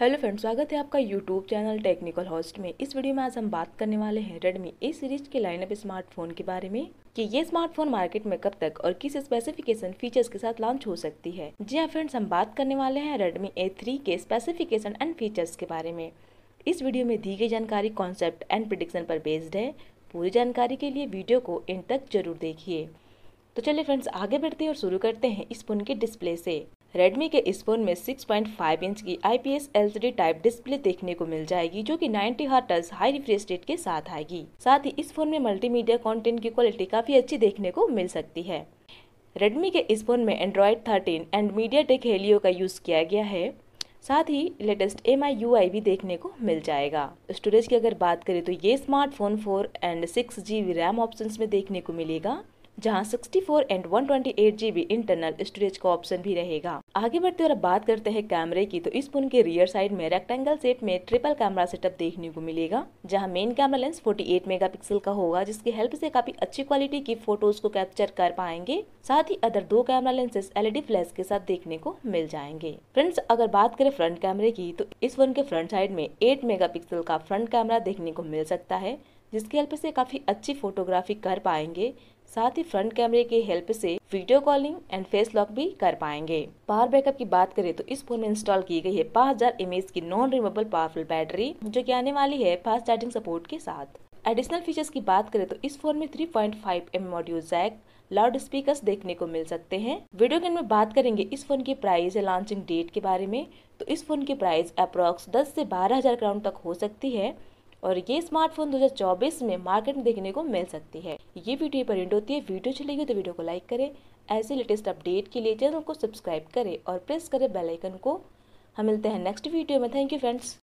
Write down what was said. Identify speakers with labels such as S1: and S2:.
S1: hello friends स्वागत है आपका यूट्यूब चैनल टेक्निकल हॉस्ट में इस वीडियो में आज हम बात करने वाले हैं रेडमी ए सीरीज के लाइनअप स्मार्टफोन के बारे में कि ये स्मार्टफोन मार्केट में कब तक और किस स्पेसिफिकेशन फीचर्स के साथ लॉन्च हो सकती है जी हाँ फ्रेंड्स हम बात करने वाले हैं रेडमी ए थ्री के स्पेसिफिकेशन एंड फीचर्स के बारे में इस वीडियो में दी गई जानकारी कॉन्सेप्ट एंड प्रिडिक्शन पर बेस्ड है पूरी जानकारी के लिए वीडियो को इन तक जरूर देखिए तो चलिए फ्रेंड्स आगे बढ़ते हैं और शुरू करते हैं इस फोन के डिस्प्ले से रेडमी के इस फोन में 6.5 इंच की IPS LCD टाइप डिस्प्ले देखने को मिल जाएगी जो कि 90 हर्टज हाई रिफ्रेश रेट के साथ आएगी साथ ही इस फोन में मल्टीमीडिया कंटेंट की क्वालिटी काफी अच्छी देखने को मिल सकती है रेडमी के इस फोन में Android 13 and MediaTek Helio का यूज़ किया गया है साथ ही latest M I U I भी देखने को मिल जाएगा स्टोरेज की अगर बात करें तो ये smartphone four and six G RAM option में देखने को मिलेगा जहां 64 एंड 128 जीबी इंटरनल स्टोरेज का ऑप्शन भी रहेगा आगे बढ़ते और बात करते हैं कैमरे की तो इस फोन के रियर साइड में रेक्टेंगल सेट में ट्रिपल कैमरा सेटअप देखने को मिलेगा जहाँ मेन कैमरा लेंस 48 मेगापिक्सल का होगा जिसकी हेल्प से काफी अच्छी क्वालिटी की फोटोज को कैप्चर कर पाएंगे साथ ही अदर दो कैमरा लेंसेस एलईडी फ्लैश के साथ देखने को मिल जाएंगे फ्रेंड्स अगर बात करें फ्रंट कैमरे की तो इस फोन के फ्रंट साइड में एट मेगा का फ्रंट कैमरा देखने को मिल सकता है जिसकी हेल्प से काफ़ी अच्छी फोटोग्राफी कर पाएंगे साथ ही फ्रंट कैमरे के हेल्प से video calling and face lock भी कर पाएंगे पावर बैकअप की बात करें तो इस फोन में इंस्टॉल की गई है 5000 हजार की नॉन रिमूवेबल पावरफुल बैटरी जो की आने वाली है फास्ट चार्जिंग सपोर्ट के साथ एडिशनल फीचर्स की बात करें तो इस फोन में 3.5 point M audio jack loud speaker देखने को मिल सकते हैं वीडियो गेम में बात करेंगे इस फोन की प्राइस या लॉन्चिंग डेट के बारे में तो इस फोन की प्राइस अप्रोक्स दस से बारह हजार तक हो सकती है और ये स्मार्टफोन 2024 में मार्केट में देखने को मिल सकती है ये वीडियो पर होती है वीडियो अच्छी लगी तो वीडियो को लाइक करें ऐसे लेटेस्ट अपडेट के लिए चैनल को सब्सक्राइब करें और प्रेस करें बेलाइकन को हम मिलते हैं नेक्स्ट वीडियो में थैंक यू फ्रेंड्स